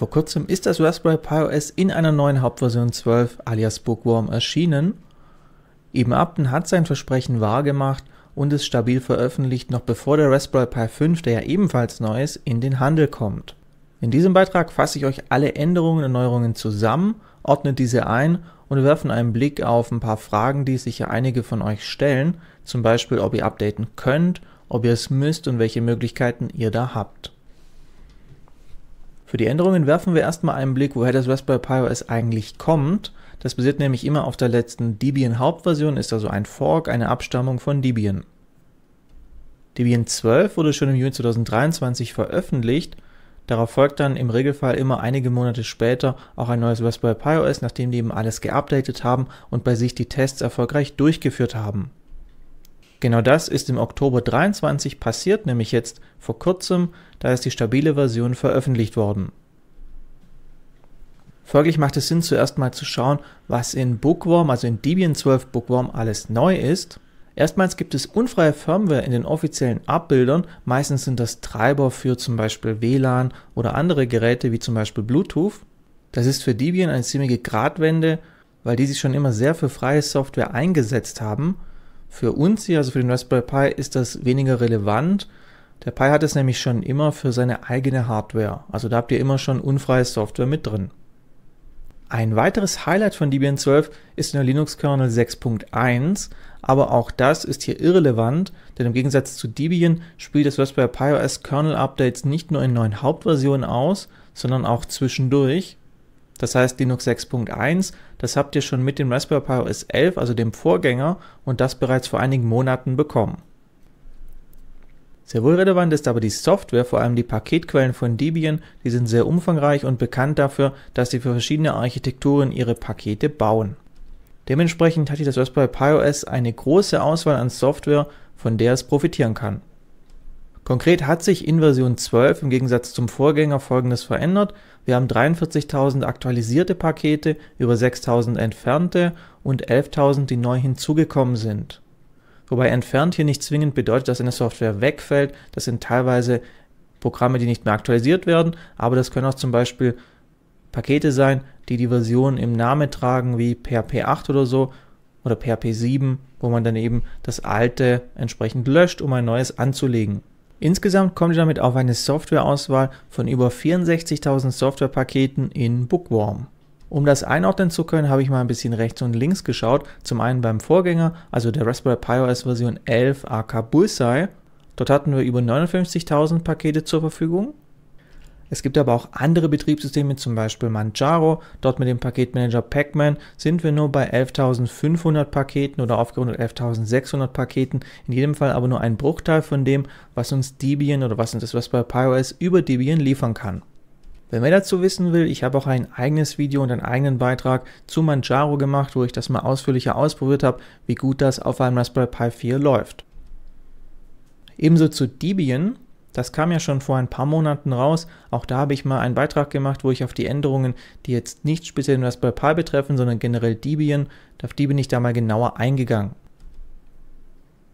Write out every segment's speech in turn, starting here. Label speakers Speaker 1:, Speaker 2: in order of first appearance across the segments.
Speaker 1: Vor kurzem ist das Raspberry Pi OS in einer neuen Hauptversion 12 alias Bookworm erschienen. Eben Upton hat sein Versprechen wahrgemacht und es stabil veröffentlicht, noch bevor der Raspberry Pi 5, der ja ebenfalls neu ist, in den Handel kommt. In diesem Beitrag fasse ich euch alle Änderungen und Neuerungen zusammen, ordne diese ein und werfen einen Blick auf ein paar Fragen, die sich ja einige von euch stellen, zum Beispiel ob ihr updaten könnt, ob ihr es müsst und welche Möglichkeiten ihr da habt. Für die Änderungen werfen wir erstmal einen Blick, woher das Raspberry Pi OS eigentlich kommt. Das basiert nämlich immer auf der letzten Debian Hauptversion, ist also ein Fork, eine Abstammung von Debian. Debian 12 wurde schon im Juni 2023 veröffentlicht. Darauf folgt dann im Regelfall immer einige Monate später auch ein neues Raspberry Pi OS, nachdem die eben alles geupdatet haben und bei sich die Tests erfolgreich durchgeführt haben. Genau das ist im Oktober 23 passiert, nämlich jetzt vor kurzem, da ist die stabile Version veröffentlicht worden. Folglich macht es Sinn, zuerst mal zu schauen, was in Bookworm, also in Debian 12 Bookworm, alles neu ist. Erstmals gibt es unfreie Firmware in den offiziellen Abbildern. Meistens sind das Treiber für zum Beispiel WLAN oder andere Geräte wie zum Beispiel Bluetooth. Das ist für Debian eine ziemliche Gratwende, weil die sich schon immer sehr für freie Software eingesetzt haben für uns hier, also für den Raspberry Pi, ist das weniger relevant. Der Pi hat es nämlich schon immer für seine eigene Hardware. Also da habt ihr immer schon unfreie Software mit drin. Ein weiteres Highlight von Debian 12 ist der Linux-Kernel 6.1, aber auch das ist hier irrelevant, denn im Gegensatz zu Debian spielt das Raspberry Pi OS Kernel Updates nicht nur in neuen Hauptversionen aus, sondern auch zwischendurch das heißt Linux 6.1, das habt ihr schon mit dem Raspberry Pi OS 11, also dem Vorgänger, und das bereits vor einigen Monaten bekommen. Sehr wohl relevant ist aber die Software, vor allem die Paketquellen von Debian, die sind sehr umfangreich und bekannt dafür, dass sie für verschiedene Architekturen ihre Pakete bauen. Dementsprechend hat hier das Raspberry Pi OS eine große Auswahl an Software, von der es profitieren kann. Konkret hat sich in Version 12 im Gegensatz zum Vorgänger folgendes verändert. Wir haben 43.000 aktualisierte Pakete, über 6.000 entfernte und 11.000, die neu hinzugekommen sind. Wobei entfernt hier nicht zwingend bedeutet, dass eine Software wegfällt. Das sind teilweise Programme, die nicht mehr aktualisiert werden, aber das können auch zum Beispiel Pakete sein, die die Version im Namen tragen, wie PHP 8 oder so oder PHP 7, wo man dann eben das alte entsprechend löscht, um ein neues anzulegen. Insgesamt kommt ihr damit auf eine Softwareauswahl von über 64.000 Softwarepaketen in Bookworm. Um das einordnen zu können, habe ich mal ein bisschen rechts und links geschaut. Zum einen beim Vorgänger, also der Raspberry Pi OS Version 11 AK Bullseye. Dort hatten wir über 59.000 Pakete zur Verfügung. Es gibt aber auch andere Betriebssysteme, zum Beispiel Manjaro. Dort mit dem Paketmanager Pacman sind wir nur bei 11.500 Paketen oder aufgerundet 11.600 Paketen. In jedem Fall aber nur ein Bruchteil von dem, was uns Debian oder was uns das, was bei PyOS über Debian liefern kann. Wer mehr dazu wissen will, ich habe auch ein eigenes Video und einen eigenen Beitrag zu Manjaro gemacht, wo ich das mal ausführlicher ausprobiert habe, wie gut das auf einem Raspberry Pi 4 läuft. Ebenso zu Debian. Das kam ja schon vor ein paar Monaten raus. Auch da habe ich mal einen Beitrag gemacht, wo ich auf die Änderungen, die jetzt nicht speziell nur das Pal betreffen, sondern generell Debian, auf die bin ich da mal genauer eingegangen.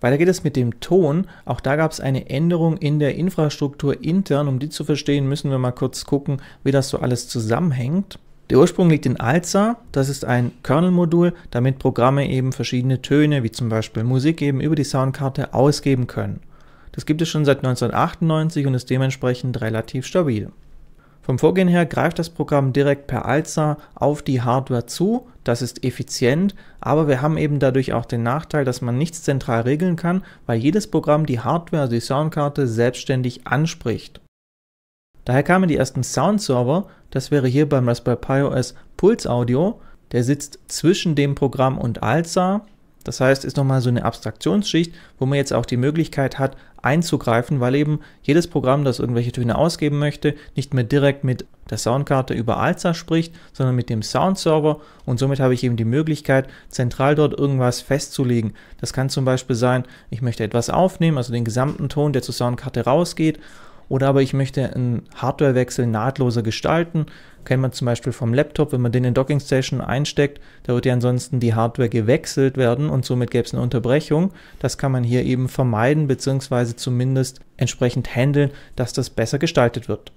Speaker 1: Weiter geht es mit dem Ton. Auch da gab es eine Änderung in der Infrastruktur intern. Um die zu verstehen, müssen wir mal kurz gucken, wie das so alles zusammenhängt. Der Ursprung liegt in Alza, das ist ein Kernel-Modul, damit Programme eben verschiedene Töne, wie zum Beispiel Musik eben über die Soundkarte ausgeben können. Das gibt es schon seit 1998 und ist dementsprechend relativ stabil. Vom Vorgehen her greift das Programm direkt per Alza auf die Hardware zu, das ist effizient, aber wir haben eben dadurch auch den Nachteil, dass man nichts zentral regeln kann, weil jedes Programm die Hardware, also die Soundkarte, selbstständig anspricht. Daher kamen die ersten Soundserver, das wäre hier beim Raspberry Pi OS Pulse Audio, der sitzt zwischen dem Programm und Alza. Das heißt, ist nochmal so eine Abstraktionsschicht, wo man jetzt auch die Möglichkeit hat, einzugreifen, weil eben jedes Programm, das irgendwelche Töne ausgeben möchte, nicht mehr direkt mit der Soundkarte über Alza spricht, sondern mit dem Soundserver und somit habe ich eben die Möglichkeit, zentral dort irgendwas festzulegen. Das kann zum Beispiel sein, ich möchte etwas aufnehmen, also den gesamten Ton, der zur Soundkarte rausgeht oder aber ich möchte einen Hardwarewechsel nahtloser gestalten. Kennt man zum Beispiel vom Laptop, wenn man den in Docking Station einsteckt, da wird ja ansonsten die Hardware gewechselt werden und somit gäbe es eine Unterbrechung. Das kann man hier eben vermeiden bzw. zumindest entsprechend handeln, dass das besser gestaltet wird.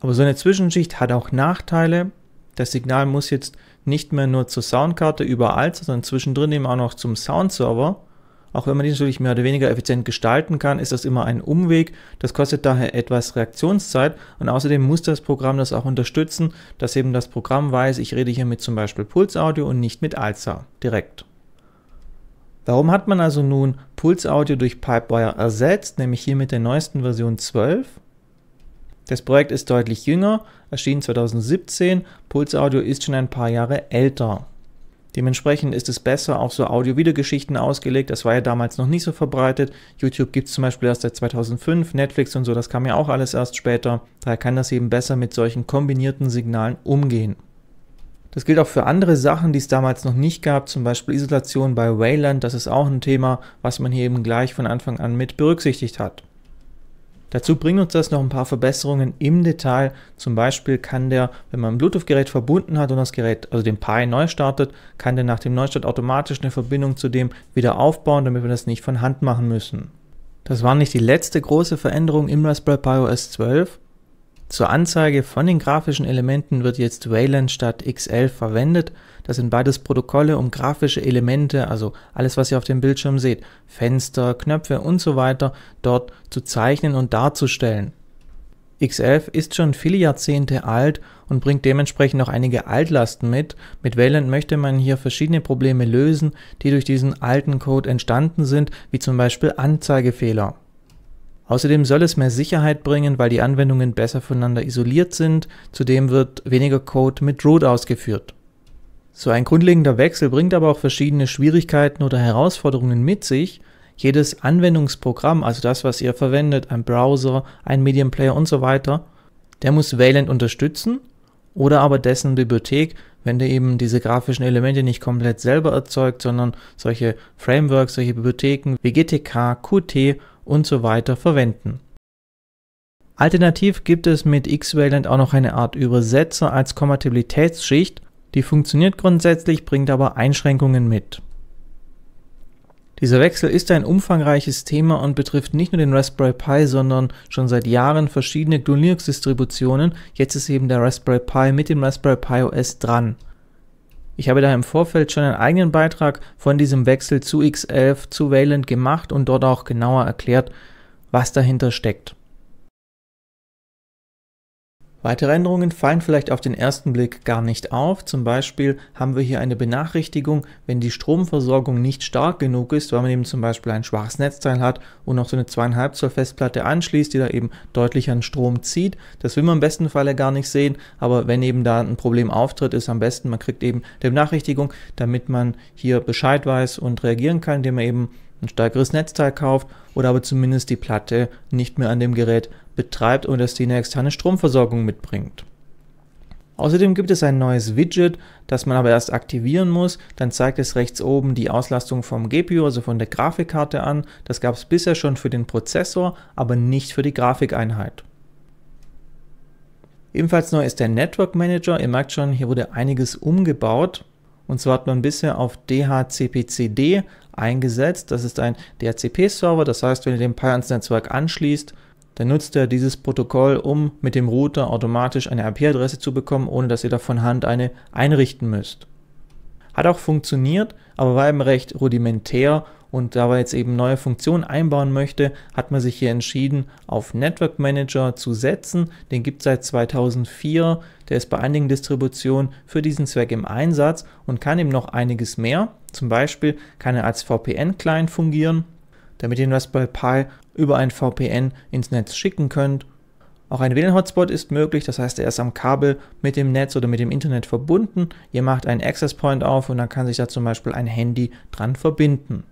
Speaker 1: Aber so eine Zwischenschicht hat auch Nachteile. Das Signal muss jetzt nicht mehr nur zur Soundkarte überall, sondern zwischendrin eben auch noch zum Soundserver. Auch wenn man die natürlich mehr oder weniger effizient gestalten kann, ist das immer ein Umweg. Das kostet daher etwas Reaktionszeit und außerdem muss das Programm das auch unterstützen, dass eben das Programm weiß, ich rede hier mit zum Beispiel Puls Audio und nicht mit Alza direkt. Warum hat man also nun Puls Audio durch Pipewire ersetzt, nämlich hier mit der neuesten Version 12? Das Projekt ist deutlich jünger, erschien 2017, Puls Audio ist schon ein paar Jahre älter. Dementsprechend ist es besser auf so audio video ausgelegt. Das war ja damals noch nicht so verbreitet. YouTube gibt es zum Beispiel erst seit 2005, Netflix und so, das kam ja auch alles erst später. Daher kann das eben besser mit solchen kombinierten Signalen umgehen. Das gilt auch für andere Sachen, die es damals noch nicht gab, zum Beispiel Isolation bei Wayland. Das ist auch ein Thema, was man hier eben gleich von Anfang an mit berücksichtigt hat. Dazu bringt uns das noch ein paar Verbesserungen im Detail. Zum Beispiel kann der, wenn man ein Bluetooth-Gerät verbunden hat und das Gerät, also den Pi neu startet, kann der nach dem Neustart automatisch eine Verbindung zu dem wieder aufbauen, damit wir das nicht von Hand machen müssen. Das war nicht die letzte große Veränderung im Raspberry Pi OS 12. Zur Anzeige von den grafischen Elementen wird jetzt Wayland statt X11 verwendet. Das sind beides Protokolle, um grafische Elemente, also alles, was ihr auf dem Bildschirm seht, Fenster, Knöpfe und so weiter, dort zu zeichnen und darzustellen. X11 ist schon viele Jahrzehnte alt und bringt dementsprechend auch einige Altlasten mit. Mit Wayland möchte man hier verschiedene Probleme lösen, die durch diesen alten Code entstanden sind, wie zum Beispiel Anzeigefehler. Außerdem soll es mehr Sicherheit bringen, weil die Anwendungen besser voneinander isoliert sind. Zudem wird weniger Code mit Root ausgeführt. So ein grundlegender Wechsel bringt aber auch verschiedene Schwierigkeiten oder Herausforderungen mit sich. Jedes Anwendungsprogramm, also das, was ihr verwendet, ein Browser, ein Medium Player und so weiter, der muss Valent unterstützen oder aber dessen Bibliothek, wenn der eben diese grafischen Elemente nicht komplett selber erzeugt, sondern solche Frameworks, solche Bibliotheken wie GTK, Qt und so weiter verwenden. Alternativ gibt es mit X-Valent auch noch eine Art Übersetzer als Kompatibilitätsschicht, die funktioniert grundsätzlich, bringt aber Einschränkungen mit. Dieser Wechsel ist ein umfangreiches Thema und betrifft nicht nur den Raspberry Pi, sondern schon seit Jahren verschiedene GNU Linux Distributionen. Jetzt ist eben der Raspberry Pi mit dem Raspberry Pi OS dran. Ich habe da im Vorfeld schon einen eigenen Beitrag von diesem Wechsel zu X11 zu Valent gemacht und dort auch genauer erklärt, was dahinter steckt. Weitere Änderungen fallen vielleicht auf den ersten Blick gar nicht auf. Zum Beispiel haben wir hier eine Benachrichtigung, wenn die Stromversorgung nicht stark genug ist, weil man eben zum Beispiel ein schwaches Netzteil hat und noch so eine zweieinhalb Zoll Festplatte anschließt, die da eben deutlich an Strom zieht. Das will man im besten Falle gar nicht sehen, aber wenn eben da ein Problem auftritt, ist am besten, man kriegt eben eine Benachrichtigung, damit man hier Bescheid weiß und reagieren kann, indem man eben ein stärkeres Netzteil kauft oder aber zumindest die Platte nicht mehr an dem Gerät betreibt und es die eine externe Stromversorgung mitbringt. Außerdem gibt es ein neues Widget, das man aber erst aktivieren muss. Dann zeigt es rechts oben die Auslastung vom GPU, also von der Grafikkarte an. Das gab es bisher schon für den Prozessor, aber nicht für die Grafikeinheit. Ebenfalls neu ist der Network Manager. Ihr merkt schon, hier wurde einiges umgebaut. Und zwar hat man bisher auf DHCPCD eingesetzt. Das ist ein DHCP-Server, das heißt, wenn ihr den Pi ans Netzwerk anschließt, dann nutzt er dieses Protokoll, um mit dem Router automatisch eine IP-Adresse zu bekommen, ohne dass ihr da von Hand eine einrichten müsst. Hat auch funktioniert, aber war eben recht rudimentär und da man jetzt eben neue Funktionen einbauen möchte, hat man sich hier entschieden, auf Network Manager zu setzen. Den gibt es seit 2004, der ist bei einigen Distributionen für diesen Zweck im Einsatz und kann eben noch einiges mehr. Zum Beispiel kann er als VPN-Client fungieren, damit ihr den Raspberry Pi über ein VPN ins Netz schicken könnt. Auch ein WLAN-Hotspot ist möglich, das heißt, er ist am Kabel mit dem Netz oder mit dem Internet verbunden. Ihr macht einen Access Point auf und dann kann sich da zum Beispiel ein Handy dran verbinden.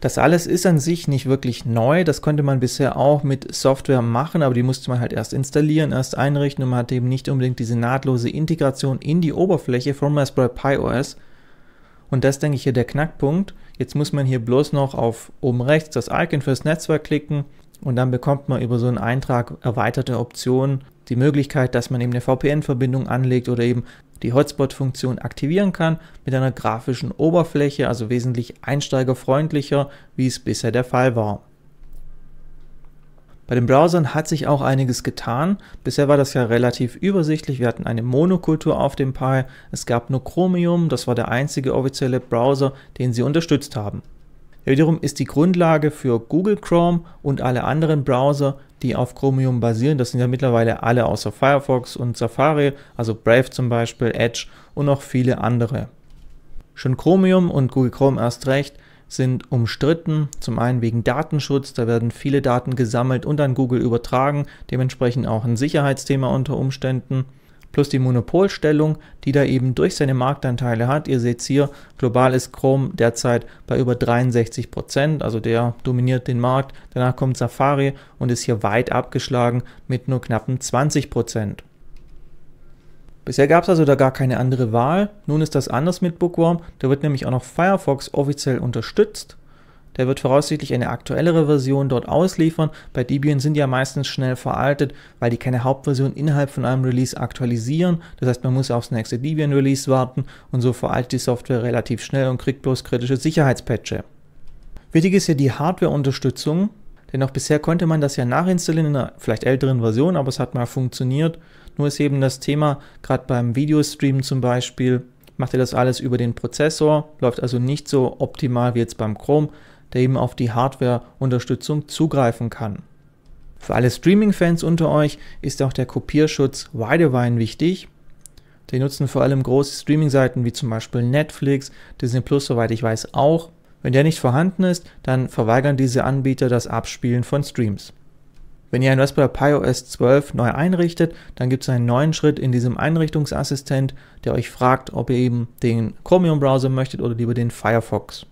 Speaker 1: Das alles ist an sich nicht wirklich neu, das konnte man bisher auch mit Software machen, aber die musste man halt erst installieren, erst einrichten und man hatte eben nicht unbedingt diese nahtlose Integration in die Oberfläche von Raspberry Pi OS, und das denke ich, hier der Knackpunkt. Jetzt muss man hier bloß noch auf oben rechts das Icon fürs Netzwerk klicken und dann bekommt man über so einen Eintrag erweiterte Optionen, die Möglichkeit, dass man eben eine VPN-Verbindung anlegt oder eben die Hotspot-Funktion aktivieren kann mit einer grafischen Oberfläche, also wesentlich einsteigerfreundlicher, wie es bisher der Fall war. Bei den Browsern hat sich auch einiges getan. Bisher war das ja relativ übersichtlich. Wir hatten eine Monokultur auf dem Pi. Es gab nur Chromium. Das war der einzige offizielle Browser, den sie unterstützt haben. Der wiederum ist die Grundlage für Google Chrome und alle anderen Browser, die auf Chromium basieren. Das sind ja mittlerweile alle außer Firefox und Safari, also Brave zum Beispiel, Edge und noch viele andere. Schon Chromium und Google Chrome erst recht sind umstritten. Zum einen wegen Datenschutz, da werden viele Daten gesammelt und an Google übertragen, dementsprechend auch ein Sicherheitsthema unter Umständen. Plus die Monopolstellung, die da eben durch seine Marktanteile hat. Ihr seht hier, global ist Chrome derzeit bei über 63 Prozent, also der dominiert den Markt. Danach kommt Safari und ist hier weit abgeschlagen mit nur knappen 20 Prozent. Bisher gab es also da gar keine andere Wahl. Nun ist das anders mit Bookworm. Da wird nämlich auch noch Firefox offiziell unterstützt. Der wird voraussichtlich eine aktuellere Version dort ausliefern. Bei Debian sind die ja meistens schnell veraltet, weil die keine Hauptversion innerhalb von einem Release aktualisieren. Das heißt, man muss aufs nächste Debian-Release warten und so veraltet die Software relativ schnell und kriegt bloß kritische Sicherheitspatche. Wichtig ist ja die Hardware-Unterstützung, denn auch bisher konnte man das ja nachinstallieren in einer vielleicht älteren Version, aber es hat mal funktioniert. Nur ist eben das Thema, gerade beim Videostream zum Beispiel, macht ihr das alles über den Prozessor, läuft also nicht so optimal wie jetzt beim Chrome, der eben auf die Hardware-Unterstützung zugreifen kann. Für alle Streaming-Fans unter euch ist auch der Kopierschutz Widevine wichtig. Den nutzen vor allem große Streaming-Seiten wie zum Beispiel Netflix, Disney Plus, soweit ich weiß, auch. Wenn der nicht vorhanden ist, dann verweigern diese Anbieter das Abspielen von Streams. Wenn ihr ein Raspberry Pi OS 12 neu einrichtet, dann gibt es einen neuen Schritt in diesem Einrichtungsassistent, der euch fragt, ob ihr eben den Chromium Browser möchtet oder lieber den Firefox.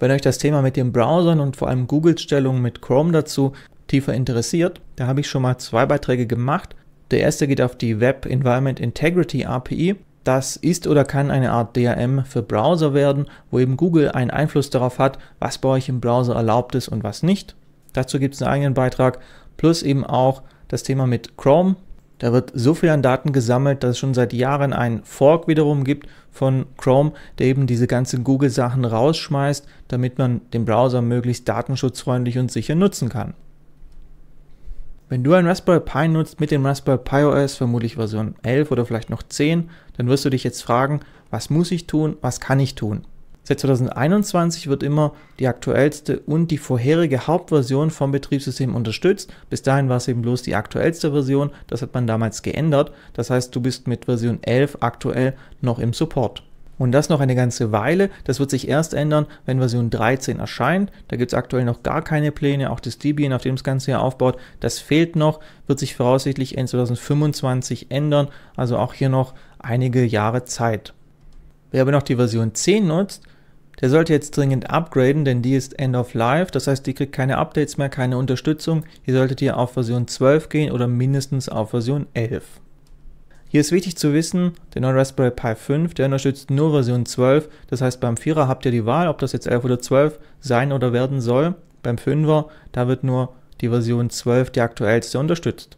Speaker 1: Wenn euch das Thema mit den Browsern und vor allem Googles Stellung mit Chrome dazu tiefer interessiert, da habe ich schon mal zwei Beiträge gemacht. Der erste geht auf die Web Environment Integrity API. Das ist oder kann eine Art DRM für Browser werden, wo eben Google einen Einfluss darauf hat, was bei euch im Browser erlaubt ist und was nicht. Dazu gibt es einen eigenen Beitrag. Plus eben auch das Thema mit Chrome. Da wird so viel an Daten gesammelt, dass es schon seit Jahren einen Fork wiederum gibt von Chrome, der eben diese ganzen Google-Sachen rausschmeißt, damit man den Browser möglichst datenschutzfreundlich und sicher nutzen kann. Wenn du ein Raspberry Pi nutzt mit dem Raspberry Pi OS, vermutlich Version 11 oder vielleicht noch 10, dann wirst du dich jetzt fragen, was muss ich tun, was kann ich tun? Seit 2021 wird immer die aktuellste und die vorherige Hauptversion vom Betriebssystem unterstützt. Bis dahin war es eben bloß die aktuellste Version. Das hat man damals geändert. Das heißt, du bist mit Version 11 aktuell noch im Support. Und das noch eine ganze Weile. Das wird sich erst ändern, wenn Version 13 erscheint. Da gibt es aktuell noch gar keine Pläne. Auch das Debian, auf dem das Ganze hier aufbaut, das fehlt noch. Wird sich voraussichtlich Ende 2025 ändern. Also auch hier noch einige Jahre Zeit. Wer aber noch die Version 10 nutzt, der sollte jetzt dringend upgraden, denn die ist End of Life. Das heißt, die kriegt keine Updates mehr, keine Unterstützung. Ihr solltet hier auf Version 12 gehen oder mindestens auf Version 11. Hier ist wichtig zu wissen, der neue Raspberry Pi 5, der unterstützt nur Version 12. Das heißt, beim 4er habt ihr die Wahl, ob das jetzt 11 oder 12 sein oder werden soll. Beim 5er, da wird nur die Version 12, die aktuellste, unterstützt.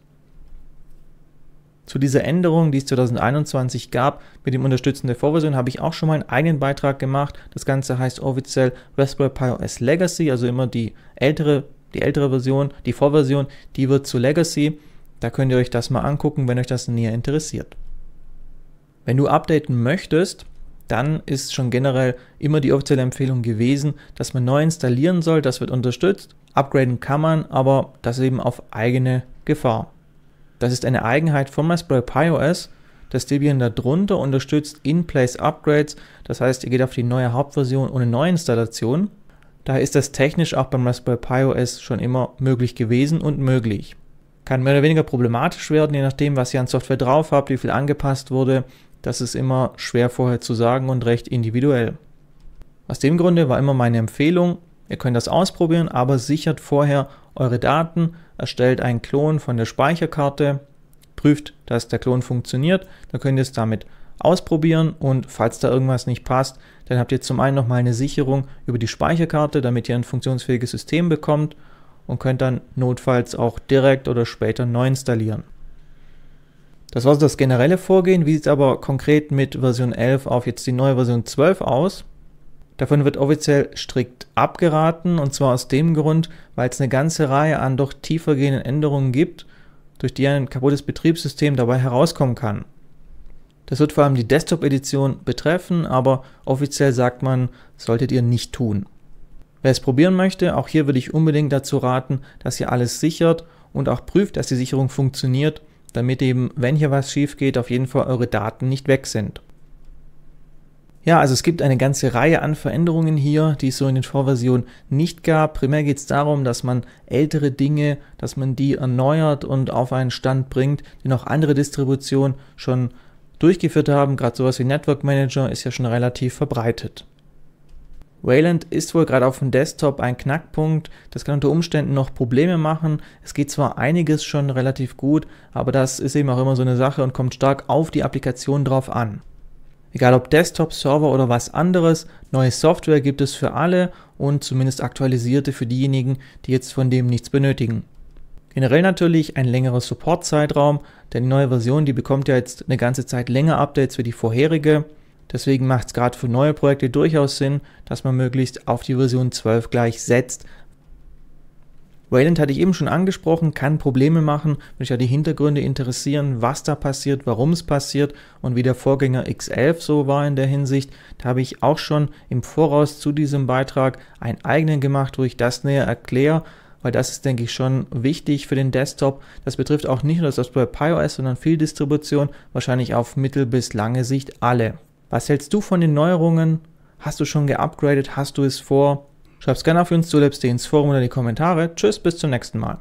Speaker 1: Zu dieser Änderung, die es 2021 gab, mit dem Unterstützen der Vorversion, habe ich auch schon mal einen eigenen Beitrag gemacht. Das Ganze heißt offiziell Raspberry Pi OS Legacy, also immer die ältere, die ältere Version, die Vorversion, die wird zu Legacy. Da könnt ihr euch das mal angucken, wenn euch das näher interessiert. Wenn du updaten möchtest, dann ist schon generell immer die offizielle Empfehlung gewesen, dass man neu installieren soll. Das wird unterstützt. Upgraden kann man, aber das eben auf eigene Gefahr. Das ist eine Eigenheit von Raspberry Pi OS. Das Debian darunter unterstützt In-Place-Upgrades, das heißt, ihr geht auf die neue Hauptversion ohne Neuinstallation. Daher ist das technisch auch beim Raspberry Pi OS schon immer möglich gewesen und möglich. Kann mehr oder weniger problematisch werden, je nachdem, was ihr an Software drauf habt, wie viel angepasst wurde. Das ist immer schwer vorher zu sagen und recht individuell. Aus dem Grunde war immer meine Empfehlung, ihr könnt das ausprobieren, aber sichert vorher eure Daten, erstellt einen Klon von der Speicherkarte, prüft, dass der Klon funktioniert, dann könnt ihr es damit ausprobieren und falls da irgendwas nicht passt, dann habt ihr zum einen nochmal eine Sicherung über die Speicherkarte, damit ihr ein funktionsfähiges System bekommt und könnt dann notfalls auch direkt oder später neu installieren. Das war so das generelle Vorgehen. Wie sieht es aber konkret mit Version 11 auf jetzt die neue Version 12 aus? Davon wird offiziell strikt abgeraten, und zwar aus dem Grund, weil es eine ganze Reihe an doch tiefergehenden Änderungen gibt, durch die ein kaputtes Betriebssystem dabei herauskommen kann. Das wird vor allem die Desktop-Edition betreffen, aber offiziell sagt man, solltet ihr nicht tun. Wer es probieren möchte, auch hier würde ich unbedingt dazu raten, dass ihr alles sichert und auch prüft, dass die Sicherung funktioniert, damit eben, wenn hier was schief geht, auf jeden Fall eure Daten nicht weg sind. Ja, also es gibt eine ganze Reihe an Veränderungen hier, die es so in den Vorversionen nicht gab. Primär geht es darum, dass man ältere Dinge, dass man die erneuert und auf einen Stand bringt, den auch andere Distributionen schon durchgeführt haben. Gerade sowas wie Network Manager ist ja schon relativ verbreitet. Wayland ist wohl gerade auf dem Desktop ein Knackpunkt. Das kann unter Umständen noch Probleme machen. Es geht zwar einiges schon relativ gut, aber das ist eben auch immer so eine Sache und kommt stark auf die Applikation drauf an. Egal ob Desktop, Server oder was anderes, neue Software gibt es für alle und zumindest aktualisierte für diejenigen, die jetzt von dem nichts benötigen. Generell natürlich ein längerer Support-Zeitraum, denn die neue Version, die bekommt ja jetzt eine ganze Zeit länger Updates wie die vorherige. Deswegen macht es gerade für neue Projekte durchaus Sinn, dass man möglichst auf die Version 12 gleich setzt, Wayland hatte ich eben schon angesprochen, kann Probleme machen, wenn sich ja die Hintergründe interessieren, was da passiert, warum es passiert und wie der Vorgänger X11 so war in der Hinsicht. Da habe ich auch schon im Voraus zu diesem Beitrag einen eigenen gemacht, wo ich das näher erkläre, weil das ist, denke ich, schon wichtig für den Desktop. Das betrifft auch nicht nur das Display PyOS, sondern viel Distribution, wahrscheinlich auf mittel- bis lange Sicht alle. Was hältst du von den Neuerungen? Hast du schon geupgradet? Hast du es vor? Schreib es gerne auf uns zu Labs ins Forum oder in die Kommentare. Tschüss, bis zum nächsten Mal.